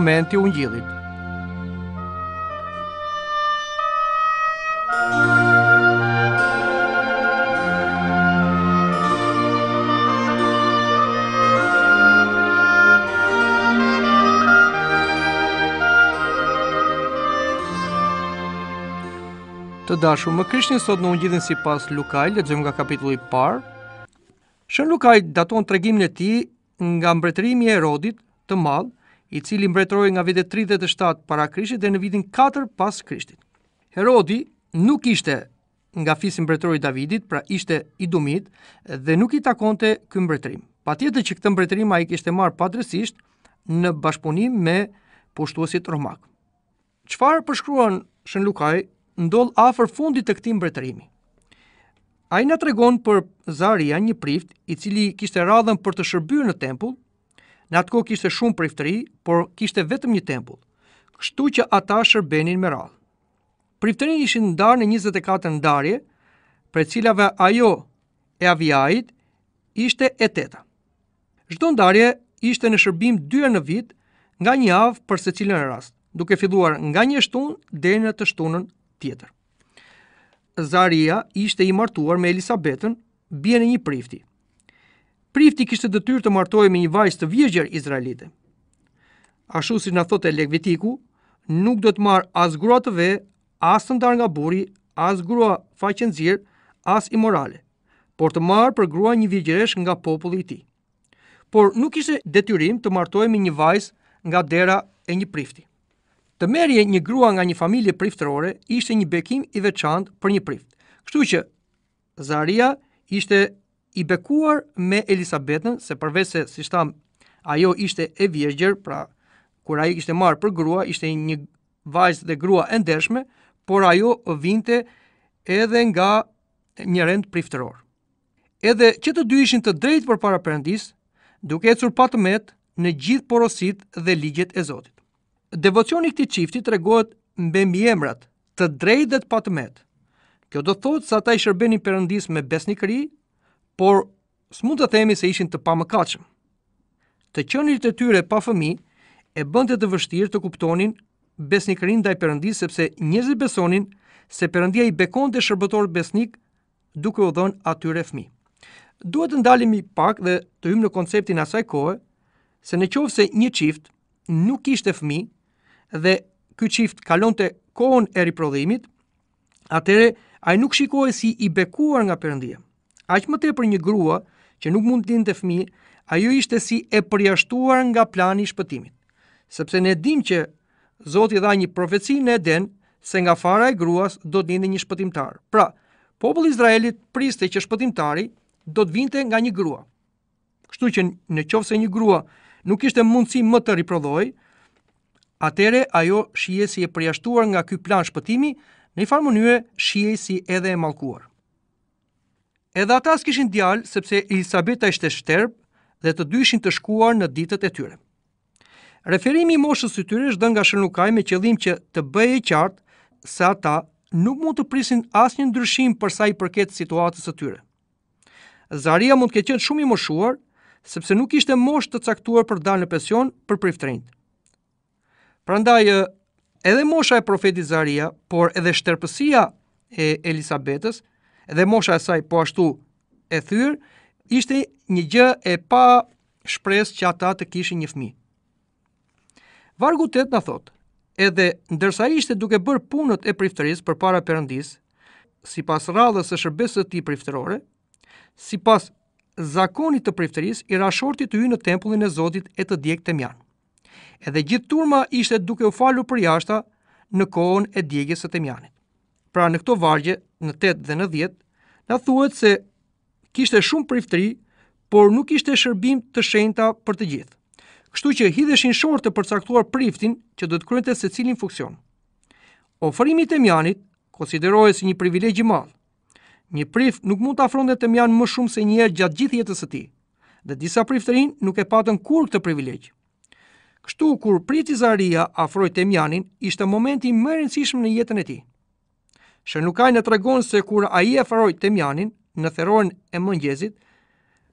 momenti ungjillit. Të dashur, më kryshni sot në ungjillin si pas Lukaj, le nga kapitulli i parë. Shën Lukaj daton të e ti nga mbretërimi e erodit të madhë, i cili mbretëroi nga viti 37 para Krishtit deri në vitin 4 pas Krishtit. Herodi nuk ishte nga fisin mbretëror Davidit, pra ishte i dumit dhe nuk i takonte ky mbretërim. Patjetër që këtë mbretërim ai kishte marrë padresisht në bashkëpunim me pushtuesit romak. Çfarë përshkruan Shën Lukaj ndodh afër fundit të këtij mbretërimi. Ai na tregon për Zaria, një prift i cili kishte radhën për të shërbyer në tempull, Në atë kohë kishte shumë priftëri, por kishte vetëm një tempull. Kështu që ata shërbenin me radhë. Priftërin ishin ndarë në 24 ndarje, për cilave ajo e aviajit ishte e teta. Çdo ndarje ishte në shërbim dyre në vit nga një avë për se cilën e rast, duke filluar nga një shtunë dhe në të shtunën tjetër. Zaria ishte i martuar me Elisabetën, bjene një prifti. Prifti kishte detyrë të martohej me një vajzë të vjetër izraelite. Ashtu si na thotë Levitiku, nuk do të marr as grua të ve, as të ndar nga burri, as grua faqe nxir, as imorale, por të marr për grua një vjetëresh nga populli i tij. Por nuk kishte detyrim të martohej me një vajzë nga dera e një prifti. Të merrje një grua nga një familje priftërore ishte një bekim i veçantë për një prift. Kështu që Zaria ishte i bekuar me Elisabetën, se përveç se si tham, ajo ishte e vjegjër, pra kur ai kishte marrë për grua, ishte një vajzë dhe grua e ndershme, por ajo vinte edhe nga një rend priftëror. Edhe që të dy ishin të drejtë për para duke e cur patëmet në gjithë porosit dhe ligjet e Zotit. Devocioni këti qifti të regohet mbe mjemrat të drejtë dhe të patëmet. Kjo do thotë sa ta i shërbeni përëndis me besnikëri por s'mund të themi se ishin të pamëkatshëm. Të qenit e tyre pa fëmijë e bënte të vështirë të kuptonin besnikërinë ndaj Perëndisë sepse njerëzit besonin se Perëndia i bekonte shërbëtorë besnik duke u dhënë atyre fëmijë. Duhet të ndalemi pak dhe të hymë në konceptin e asaj kohe se në qovë se një çift nuk kishte fëmijë dhe ky çift kalonte kohën e riprodhimit, atëherë ai nuk shikohej si i bekuar nga Perëndia. Aq më tepër një grua që nuk mund të lindte fëmijë, ajo ishte si e përjashtuar nga plani i shpëtimit. Sepse ne dimë që Zoti dha një profeci në Eden se nga fara e gruas do të lindë një shpëtimtar. Pra, populli i Izraelit priste që shpëtimtari do të vinte nga një grua. Kështu që në qovë se një grua nuk ishte mundësi më të riprodhoj, atere ajo shije si e përjashtuar nga ky plan shpëtimi, në i farë mënyre shije si edhe e malkuar. Edhe ata s'kishin djalë sepse Elisabeta ishte shterbë dhe të dy ishin të shkuar në ditët e tyre. Referimi i moshës së tyre është dhënë nga Shënukaj me qëllim që të bëhej qartë se ata nuk mund të prisin asnjë ndryshim për sa i përket situatës së tyre. Zaria mund të ketë qenë shumë i moshuar sepse nuk kishte moshë të caktuar për dalë në pension për priftërinjt. Prandaj edhe mosha e profetit Zaria, por edhe shtërpësia e Elisabetës dhe mosha e saj po ashtu e thyr, ishte një gjë e pa shpresë që ata të kishin një fëmijë. Vargu 8 na thot, edhe ndërsa ishte duke bërë punët e priftërisë për para përëndis, si pas shërbesës e tij ti priftërore, si pas zakonit të priftërisë, i rashorti të ju në tempullin e Zotit e të djekë të mjanë. Edhe gjithë turma ishte duke u falu për jashta në kohën e djegjes e të Pra në këto vargje, në 8 dhe në 10, na thuhet se kishte shumë priftëri, por nuk kishte shërbim të shenjta për të gjithë. Kështu që hidheshin shorë të përcaktuar priftin që do të kryente cilin funksion. Ofrimi i temjanit konsiderohej si një privilegj i madh. Një prift nuk mund të afronte temjan më shumë se një herë gjatë gjithë jetës së tij, dhe disa priftërin nuk e patën kur këtë privilegj. Kështu kur priti Zaria afroi temjanin, ishte momenti më i rëndësishëm në jetën e tij. Shënlukaj në tregon se kur a i e faroj të mjanin në theron e mëngjezit,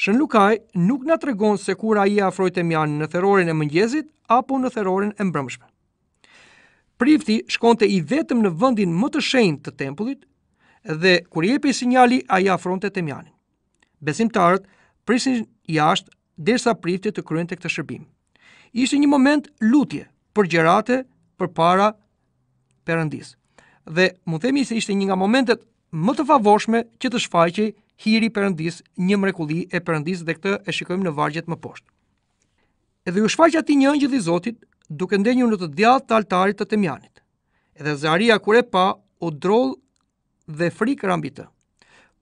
Shënlukaj nuk në tregon se kur a i e afroj në therorin e mëngjezit apo në therorin e mbrëmshme. Prifti shkonte i vetëm në vëndin më të shenjë të tempullit dhe kur jepi sinjali a i afronte të mjanin. Besimtarët prisin jashtë dersa prifti të kryen të këtë shërbim. Ishte një moment lutje për gjerate për para përëndisë dhe mund themi se ishte një nga momentet më të favorshme që të shfaqej hiri Perëndis, një mrekulli e Perëndis dhe këtë e shikojmë në vargjet më poshtë. Edhe u shfaq atij një angjëll i Zotit duke ndenjur në të djallë të altarit të Temianit. Edhe Zaria kur e pa, u droll dhe frikë rambi të.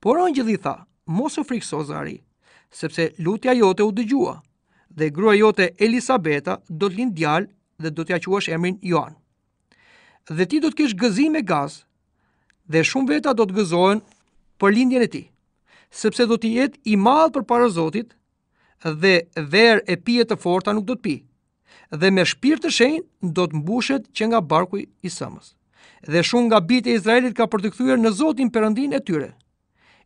Por angjëlli tha: "Mos u frikso Zari, sepse lutja jote u dëgjua dhe grua jote Elisabeta do të lind djalë dhe do t'ja quash emrin Joan." dhe ti do të kesh gëzim e gaz dhe shumë veta do të gëzohen për lindjen e ti, sepse do të jetë i madh për para Zotit dhe verë e pije të forta nuk do të pi. Dhe me shpirt të shenjtë do të mbushet që nga barku i Samës. Dhe shumë nga bitë e Izraelit ka për të kthyer në Zotin Perëndin e tyre.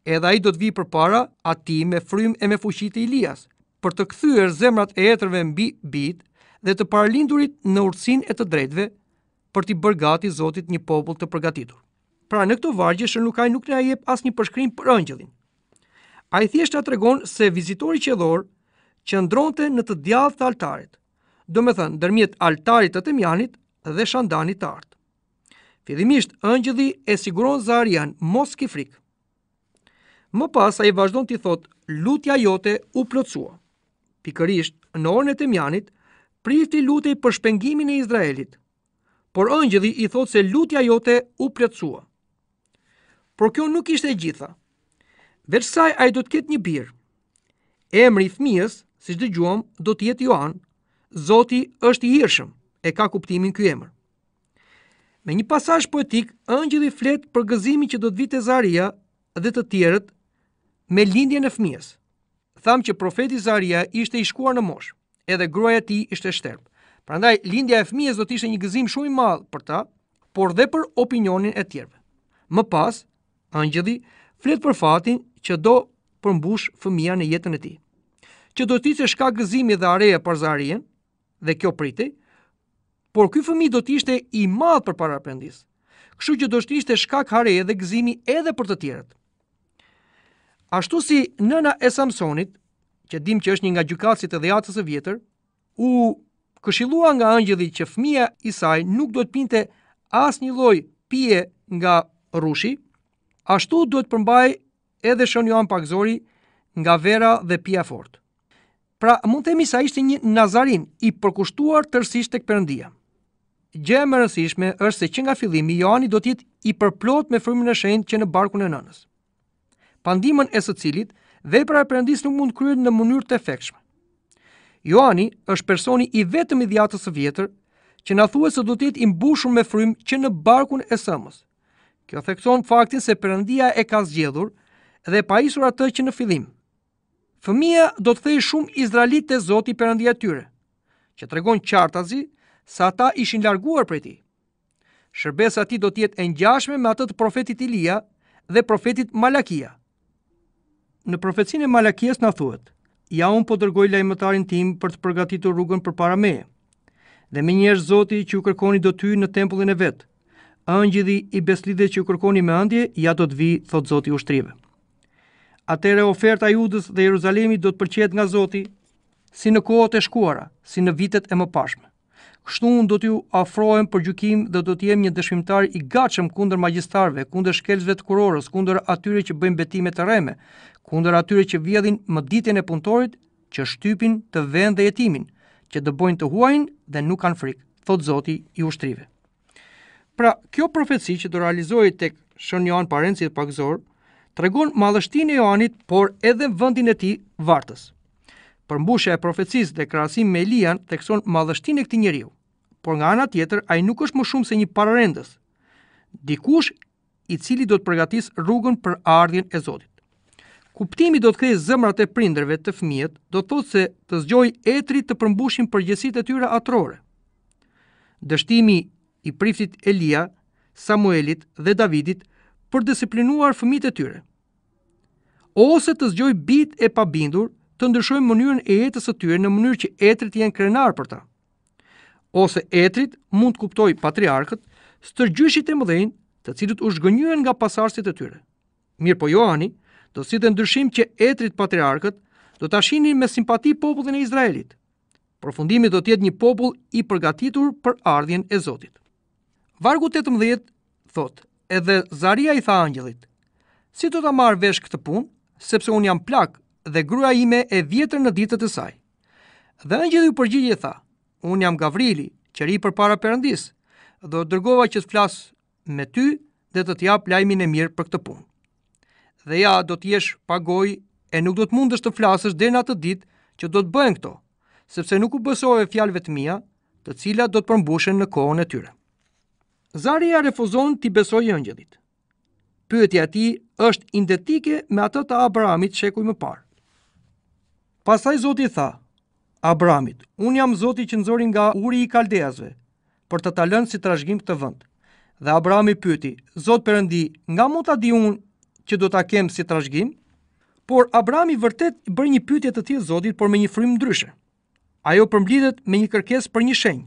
Edhe ai do të vi përpara ati me frymë e me fuqi të Ilias, për të kthyer zemrat e etërve mbi bitë dhe të paralindurit në urtësinë e të drejtve, për t'i bërë gati Zotit një popull të përgatitur. Pra në këto vargje Shënlukaj nuk na jep asnjë përshkrim për ëngjëllin. Ai thjesht na tregon se vizitori qellor qëndronte në të djathtë të altarit, do të thënë ndërmjet altarit të temjanit dhe Shandanit të art. Fillimisht ëngjëlli e siguron Zarian mos ki frikë. Më pas ai vazhdon t'i thotë lutja jote u plotësua. Pikërisht në orën e temjanit, prifti lutej për shpengimin e Izraelit, por ëngjëdhi i thot se lutja jote u pletsua. Por kjo nuk ishte e gjitha. saj a i do të ketë një birë. Emri i thmijës, si shtë gjuam, do të jetë joan, zoti është i hirshëm, e ka kuptimin kjo emër. Me një pasaj poetik, ëngjëdhi fletë për gëzimi që do të vitë Zaria dhe të tjerët me lindje në fmijës. Tham që profeti Zaria ishte i shkuar në moshë, edhe gruaja ti ishte shterbë. Prandaj lindja e fëmijës do të ishte një gëzim shumë i madh për ta, por dhe për opinionin e tjerëve. Më pas, angjëlli flet për fatin që do përmbush fëmia në jetën e tij. Që do të ishte shka gëzimi dhe areja për zarien dhe kjo pritej, por ky fëmijë do të ishte i madh për para pendis. Kështu që do të ishte shkak hare dhe gëzimi edhe për të tjerët. Ashtu si nëna e Samsonit, që dim që është një nga gjykatësit e dhjatës së vjetër, u këshilua nga ëngjëdi që fëmija i saj nuk do të pinte as një loj pje nga rushi, ashtu do të përmbaj edhe shën johan pakzori nga vera dhe pja fort. Pra, mund të emi sa ishte një nazarin i përkushtuar tërsisht tek të këpërëndia. Gje më rësishme është se që nga fillimi, joani do jetë i përplot me frumën e shenjtë që në barku në nënës. Pandimën e së cilit, vepra e Perëndis nuk mund kryrë në mënyrë të efekshme. Joani është personi i vetëm i dhjatës së vjetër që na thuhet se do të jetë i mbushur me frymë që në barkun e sëmës. Kjo thekson faktin se Perëndia e ka zgjedhur dhe e isur atë që në fillim. Fëmia do të thej shumë Izraelit të Zoti përëndia tyre, që tregon qartazi se ata ishin larguar prej tij. Shërbesa ti do të jetë e ngjashme me atë të profetit Ilia dhe profetit Malakia. Në profecinë e Malakies na thuhet: ja unë po dërgoj lajmëtarin tim për të përgatitur rrugën për para me. Dhe me njerë zoti që ju kërkoni do ty në tempullin e vetë, ëngjidhi i beslidhe që ju kërkoni me ëndje, ja do të vi, thot zoti u shtrive. Atere oferta judës dhe Jeruzalemi do të përqet nga zoti, si në kohët e shkuara, si në vitet e më pashme. Kështu unë do t'ju afrojmë për gjukim dhe do t'jem një dëshmimtar i gachem kunder magjistarve, kunder shkelzve të kurorës, kunder atyre që bëjmë betime të reme, kunder atyre që vjedhin më ditin e punëtorit, që shtypin të vend dhe jetimin, që dëbojnë të huajnë dhe nuk kanë frikë, thot zoti i ushtrive. Pra, kjo profetësi që do realizohi të shënë një parenci dhe pakëzorë, të regonë malështin e joanit, por edhe vëndin e ti vartës. Përmbushja e profecisë dhe krahasimi me Elian tekson madhështinë e këtij njeriu. Por nga ana tjetër, ai nuk është më shumë se një pararendës, dikush i cili do të përgatis rrugën për ardhjen e Zotit. Kuptimi do të krijë zemrat e prindërve të fëmijët, do të thotë se të zgjoj etri të përmbushin përgjësitë e tyre atrore. Dështimi i priftit Elia, Samuelit dhe Davidit për disiplinuar fëmijët e tyre. Ose të zgjoj bit e pabindur të ndryshojnë mënyrën e jetës së tyre në mënyrë që etrit janë krenar për ta. Ose etrit mund të kuptoj patriarkët, stërgjyshit e mëdhen, të cilët u zhgënjyen nga pasardhësit e tyre. Mirë po Johani, do si të ndryshim që etrit patriarkët do të ashinin me simpati popullin e Izraelit. Përfundimi do tjetë një popull i përgatitur për ardhjen e Zotit. Vargu 18 thot, edhe Zaria i tha angjëllit: si do të marrë vesh këtë punë, sepse unë jam plak dhe gruaja ime e vjetër në ditët e saj. Dhe angjëlli u përgjigj tha: unë jam Gavrili, që ri përpara përëndis, dhe do dërgova që të flas me ty dhe të të jap lajmin e mirë për këtë punë. Dhe ja do të jesh pa e nuk do të mundesh të flasësh dhe në atë ditë që do të bëhen këto, sepse nuk u bësove fjalëve të mia, të cilat do të përmbushen në kohën e tyre. Zaria refuzon të besojë angjëllit. Pyetja e është identike me atë të Abrahamit shekuj më parë. Pasaj Zoti tha, Abramit, unë jam Zoti që nëzori nga uri i kaldeazve, për të talën si të rashgjim të vënd. Dhe Abramit pyti, Zot përëndi, nga mund të adi unë që do të kemë si të rashgjim? Por Abramit vërtet bërë një pyti të tjë Zotit, por me një frimë ndryshe. Ajo përmblidhet me një kërkes për një shenjë.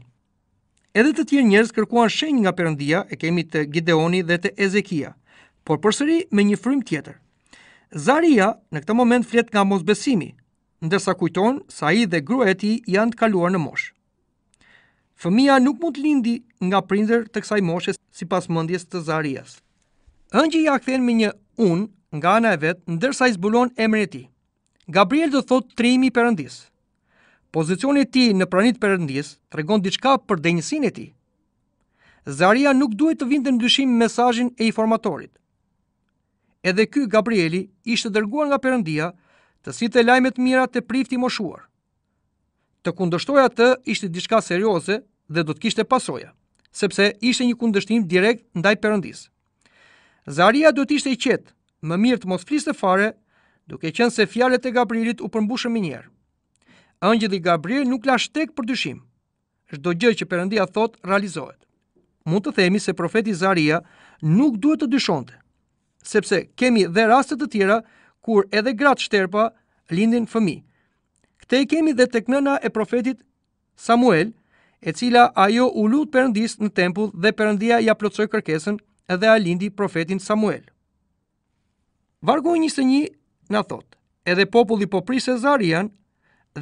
Edhe të tjerë njerëz kërkuan shenjë nga Perëndia, e kemi te Gideoni dhe te Ezekia, por përsëri me një frym tjetër. Zaria në këtë moment flet nga mosbesimi, ndërsa kujton se ai dhe gruaja e tij janë të kaluar në moshë. Fëmia nuk mund të lindi nga prindër të kësaj moshe si pas mëndjes të zarijas. Ângjë i akthen me një unë nga ana e vetë, ndërsa i zbulon e e ti. Gabriel dhe thotë trejimi përëndis. Pozicioni e ti në pranit përëndis regon diçka për denjësin e ti. Zarija nuk duhet të vindë në dyshim mesajin e informatorit. Edhe ky Gabrieli ishte dërguar nga përëndia përëndia të si të lajmet mira të prifti moshuar. Të kundështoja të ishte diçka serioze dhe do të kishte pasoja, sepse ishte një kundështim direkt ndaj përëndis. Zaria do të ishte i qetë, më mirë të mos fliste fare, duke qenë se fjallet e Gabrielit u përmbushën më njerë. dhe Gabriel nuk la shtek për dyshim. Çdo gjë që Perëndia thot realizohet. Mund të themi se profeti Zaria nuk duhet të dyshonte, sepse kemi dhe raste të tjera kur edhe gratë shterpa lindin fëmi. Këte i kemi dhe të kënëna e profetit Samuel, e cila ajo u lutë përëndis në tempull dhe përëndia ja plotsoj kërkesën edhe a lindi profetin Samuel. Vargu i njësë një në thotë, edhe populli popri se zarian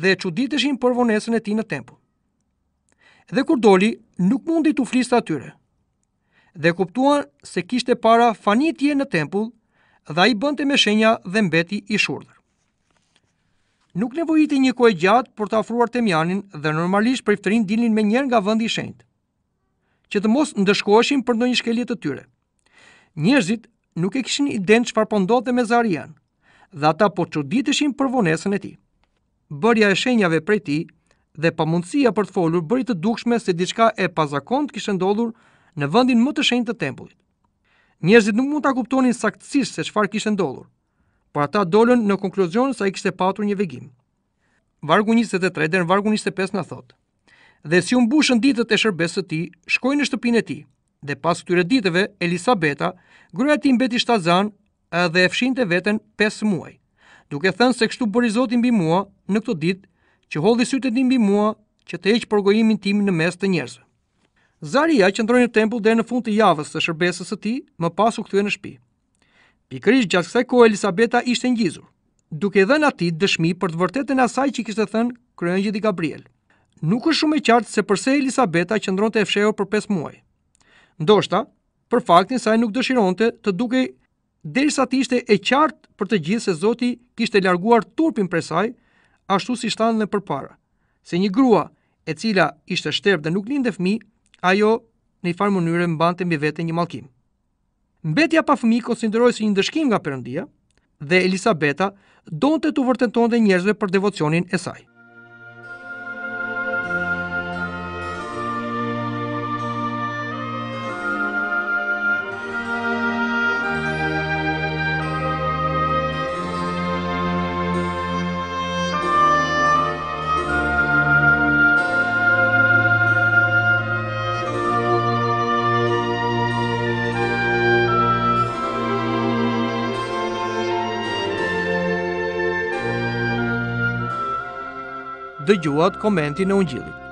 dhe që ditëshin përvonesën e ti në tempull. Dhe kur doli, nuk mundi të flisë atyre, dhe kuptuan se kishte para fanitje në tempull, dhe a i bënte me shenja dhe mbeti i shurdër. Nuk nevojiti një kohë gjatë për të afruar Temjanin dhe normalisht iftërin dilin me njerë nga vëndi shenjt, që të mos ndëshkoheshin për ndonjë shkelje të tyre. Njerëzit nuk e kishin iden që farë po dhe me Zarian, dhe ata po që ditëshin për vonesën e ti. Bërja e shenjave prej ti dhe pa mundësia për të folur bëri të dukshme se diçka e pazakont kishë ndodhur në vëndin më të shenjt të tempullit. Njerëzit nuk mund ta kuptonin saktësisht se çfarë kishte ndodhur, por ata dolën në konkluzion se ai kishte patur një vegim. Vargu 23 deri në vargu 25 na thotë: "Dhe si u mbushën ditët e shërbesës së tij, shkoi në shtëpinë e tij. Dhe pas këtyre ditëve Elisabeta, gruaja e tij mbeti shtazan dhe e fshinte veten 5 muaj. Duke thënë se kështu bëri Zoti mbi mua në këtë ditë, që holli sytë mbi mua, që të heq porgojimin tim në mes të njerëzve." Zaria qëndroi në tempull deri në fund të javës së shërbesës së tij, më pas u kthye në shtëpi. Pikërisht gjatë kësaj kohe Elisabeta ishte ngjitur, duke dhënë atij dëshmi për të vërtetën e asaj që kishte thënë kryeëngjiti Gabriel. Nuk është shumë e qartë se përse Elisabeta qëndronte e fshehur për 5 muaj. Ndoshta për faktin se ai nuk dëshironte të dukej derisa të ishte e qartë për të gjithë se Zoti kishte larguar turpin prej saj, ashtu si shtanë dhe përpara, se një grua e cila ishte shterbë dhe nuk linde fmi, ajo në një farë mënyre mbante mbi vete një mallkim. Mbetja pa fëmijë konsideroi si një ndëshkim nga Perëndia dhe Elisabeta donte të vërtetonte njerëzve për devocionin e saj. dëgjuat komentin e ungjillit.